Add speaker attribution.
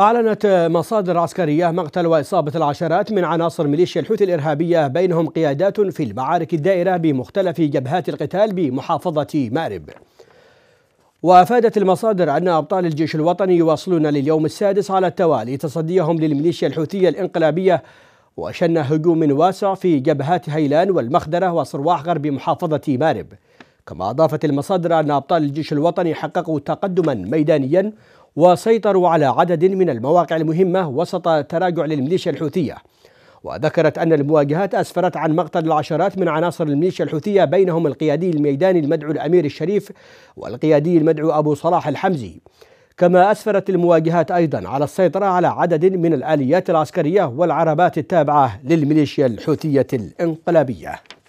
Speaker 1: أعلنت مصادر عسكرية مقتل وإصابة العشرات من عناصر ميليشيا الحوثي الإرهابية بينهم قيادات في المعارك الدائرة بمختلف جبهات القتال بمحافظة مأرب وأفادت المصادر أن أبطال الجيش الوطني يواصلون لليوم السادس على التوالي تصديهم للميليشيا الحوثية الإنقلابية وشن هجوم واسع في جبهات هيلان والمخدرة وصرواح غرب محافظة مأرب كما أضافت المصادر أن أبطال الجيش الوطني حققوا تقدما ميدانيا وسيطروا على عدد من المواقع المهمة وسط تراجع للميليشيا الحوثية وذكرت أن المواجهات أسفرت عن مقتل العشرات من عناصر الميليشيا الحوثية بينهم القيادي الميداني المدعو الأمير الشريف والقيادي المدعو أبو صلاح الحمزي كما أسفرت المواجهات أيضا على السيطرة على عدد من الآليات العسكرية والعربات التابعة للميليشيا الحوثية الانقلابية